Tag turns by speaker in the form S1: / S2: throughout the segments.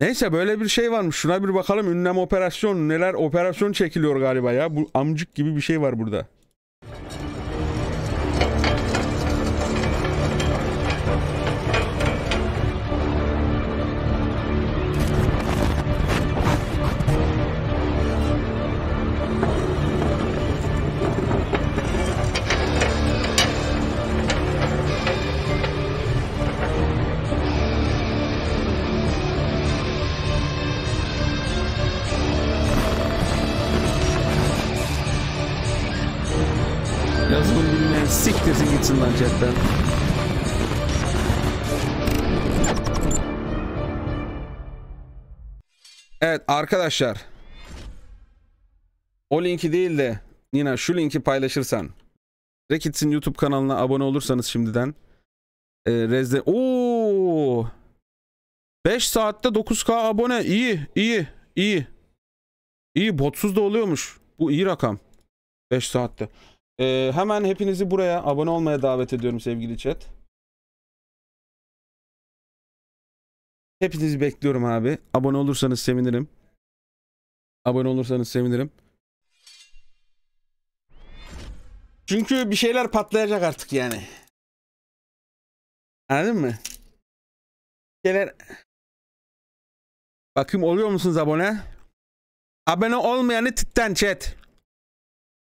S1: Neyse böyle bir şey varmış. Şuna bir bakalım. Ünlem operasyon. Neler operasyon çekiliyor galiba ya. Bu amcık gibi bir şey var burada. kullanacaklar. Evet arkadaşlar. O linki değil de yine şu linki paylaşırsan. Rekits'in YouTube kanalına abone olursanız şimdiden. Ee, Rezde. ooo, 5 saatte 9K abone. İyi, iyi, iyi. İyi botsuz da oluyormuş. Bu iyi rakam. 5 saatte. Ee, hemen hepinizi buraya abone olmaya davet
S2: ediyorum sevgili chat. Hepinizi bekliyorum abi. Abone olursanız sevinirim. Abone olursanız sevinirim. Çünkü bir şeyler patlayacak artık yani. Anladın mı? Bir şeyler... Bakayım oluyor musunuz abone? Abone olmayanı titten chat.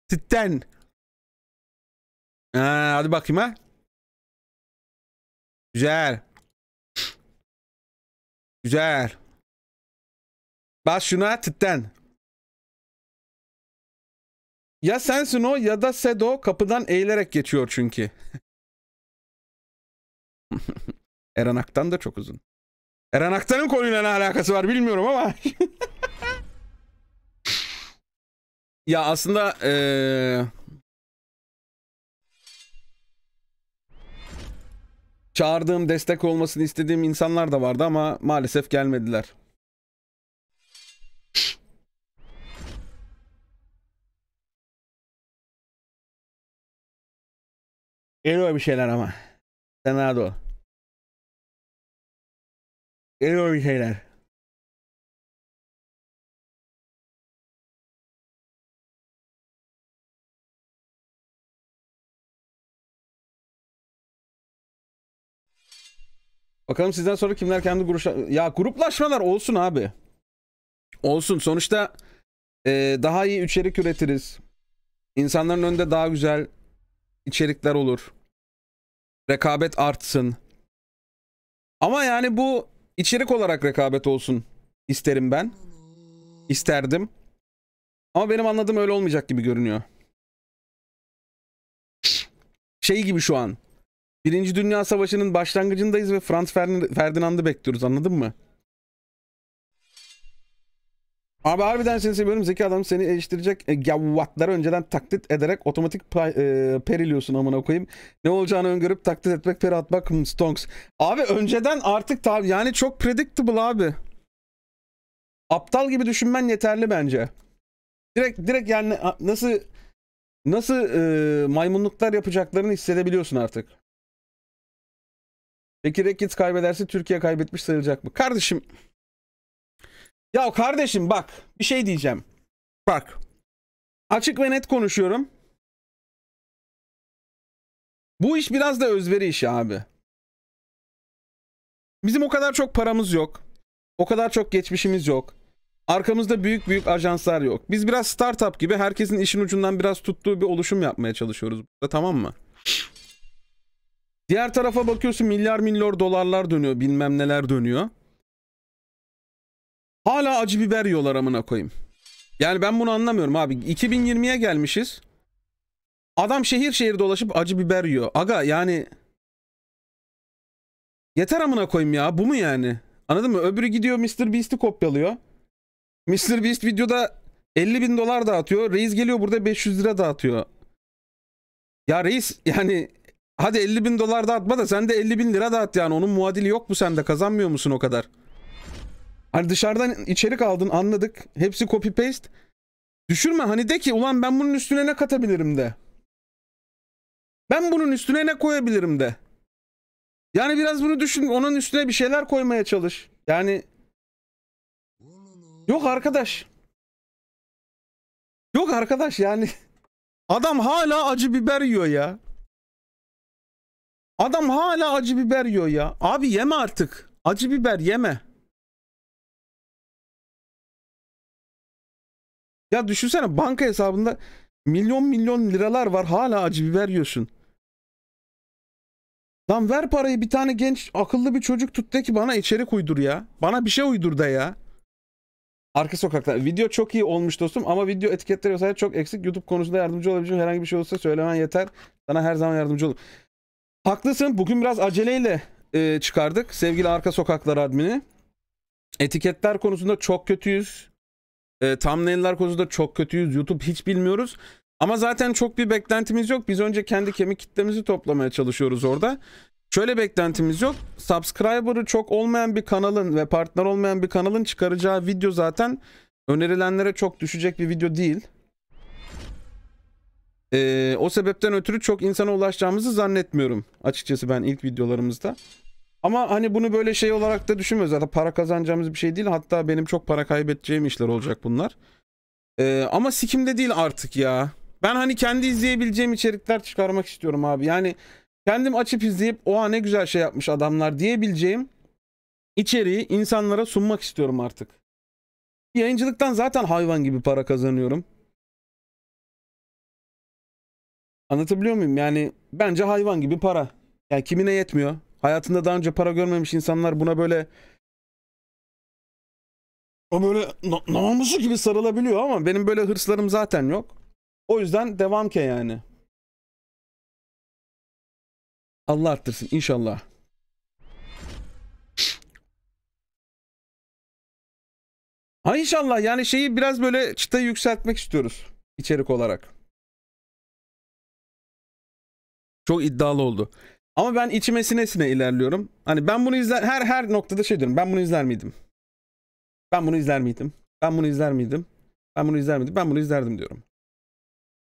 S2: Titten. Ha, hadi bakayım ha. Güzel. Güzel. Bas şuna titten. Ya sensin o ya da Sedo kapıdan eğilerek geçiyor çünkü. Eren Aktan da çok uzun. Eren Aktan'ın konuyla ne alakası var bilmiyorum ama.
S1: ya aslında ee, çağırdığım, destek olmasını istediğim insanlar da vardı ama maalesef
S2: gelmediler. Geliyor bir şeyler ama. Senado. Geliyor bir şeyler. Bakalım sizden sonra kimler kendi grupla... Ya
S1: gruplaşmalar olsun abi. Olsun. Sonuçta e, daha iyi içerik üretiriz. İnsanların önünde daha güzel içerikler olur. Rekabet artsın. Ama yani bu içerik olarak rekabet olsun isterim ben. İsterdim. Ama benim anladığım öyle olmayacak gibi görünüyor. Şey gibi şu an. Birinci Dünya Savaşı'nın başlangıcındayız ve Franz Ferdinand'ı bekliyoruz anladın mı? Abi harbiden seni seviyorum. Zeki adam seni eleştirecek e, gavvatları önceden taklit ederek otomatik e, periliyorsun amına koyayım. Ne olacağını öngörüp taklit etmek, peri atmak, hmm, stonks. Abi önceden artık tabi yani çok predictable abi. Aptal gibi düşünmen yeterli bence. Direkt direkt yani nasıl nasıl e, maymunluklar yapacaklarını hissedebiliyorsun artık. Peki Rekit kaybederse Türkiye kaybetmiş sayılacak mı? Kardeşim.
S2: Ya kardeşim bak bir şey diyeceğim. Bak. Açık ve net konuşuyorum. Bu iş biraz da özveri işi abi. Bizim o kadar çok paramız yok.
S1: O kadar çok geçmişimiz yok. Arkamızda büyük büyük ajanslar yok. Biz biraz startup gibi herkesin işin ucundan biraz tuttuğu bir oluşum yapmaya çalışıyoruz burada tamam mı? Diğer tarafa bakıyorsun milyar milyar dolarlar dönüyor bilmem neler dönüyor. Hala acı biber yiyorlar amına koyayım. Yani ben bunu anlamıyorum abi. 2020'ye gelmişiz. Adam şehir şehir dolaşıp acı biber yiyor. Aga yani yeter amına koyayım ya bu mu yani? Anladın mı? Öbürü gidiyor Mr. Beast'i kopyalıyor. Mr. Beast videoda 50 bin dolar dağıtıyor. Reis geliyor burada 500 lira dağıtıyor. Ya reis yani Hadi 50 bin dolar dağıtma da sen de 50 bin lira dağıt yani. Onun muadili yok mu sende? Kazanmıyor musun o kadar? Hani dışarıdan içerik aldın anladık. Hepsi copy paste. Düşürme hani de ki ulan ben bunun üstüne ne katabilirim de. Ben bunun üstüne ne
S2: koyabilirim de. Yani biraz bunu düşün. Onun üstüne bir şeyler koymaya çalış. Yani Yok arkadaş. Yok arkadaş yani. Adam hala acı biber yiyor ya. Adam hala acı biber yiyor ya. Abi yeme artık. Acı biber yeme. Ya düşünsene banka hesabında milyon milyon liralar var hala acı biber yiyorsun.
S1: Lan ver parayı bir tane genç akıllı bir çocuk tut de ki bana içerik uydur ya. Bana bir şey uydur da ya. Arka sokaklar. Video çok iyi olmuş dostum ama video etiketleri vesaire çok eksik. YouTube konusunda yardımcı olabileceğim herhangi bir şey olursa söylemen yeter. Sana her zaman yardımcı olurum. Haklısın. Bugün biraz aceleyle e, çıkardık. Sevgili Arka Sokaklar admini. Etiketler konusunda çok kötüyüz. E, thumbnail'ler konusunda çok kötüyüz. YouTube hiç bilmiyoruz. Ama zaten çok bir beklentimiz yok. Biz önce kendi kemik kitlemizi toplamaya çalışıyoruz orada. Şöyle beklentimiz yok. Subscriber'ı çok olmayan bir kanalın ve partner olmayan bir kanalın çıkaracağı video zaten önerilenlere çok düşecek bir video değil. Ee, o sebepten ötürü çok insana ulaşacağımızı zannetmiyorum. Açıkçası ben ilk videolarımızda. Ama hani bunu böyle şey olarak da düşünmüyoruz. Zaten para kazanacağımız bir şey değil. Hatta benim çok para kaybedeceğim işler olacak bunlar. Ee, ama sikimde değil artık ya. Ben hani kendi izleyebileceğim içerikler çıkarmak istiyorum abi. Yani kendim açıp izleyip oha ne güzel şey yapmış adamlar diyebileceğim içeriği insanlara sunmak istiyorum artık. Yayıncılıktan zaten hayvan gibi para kazanıyorum. Anlatabiliyor muyum? Yani bence hayvan gibi para. Yani kimine yetmiyor. Hayatında daha önce para görmemiş insanlar buna böyle
S2: o böyle namusu gibi sarılabiliyor ama benim böyle hırslarım zaten yok. O yüzden devam ke yani. Allah arttırsın inşallah. Ha inşallah yani şeyi biraz böyle çıtayı yükseltmek istiyoruz içerik olarak. Çok iddialı oldu.
S1: Ama ben içime sine ilerliyorum. Hani ben bunu izler her her noktada şey diyorum. Ben bunu izler miydim?
S2: Ben bunu izler miydim? Ben bunu izler miydim? Ben bunu izler miydim? Ben bunu izlerdim diyorum.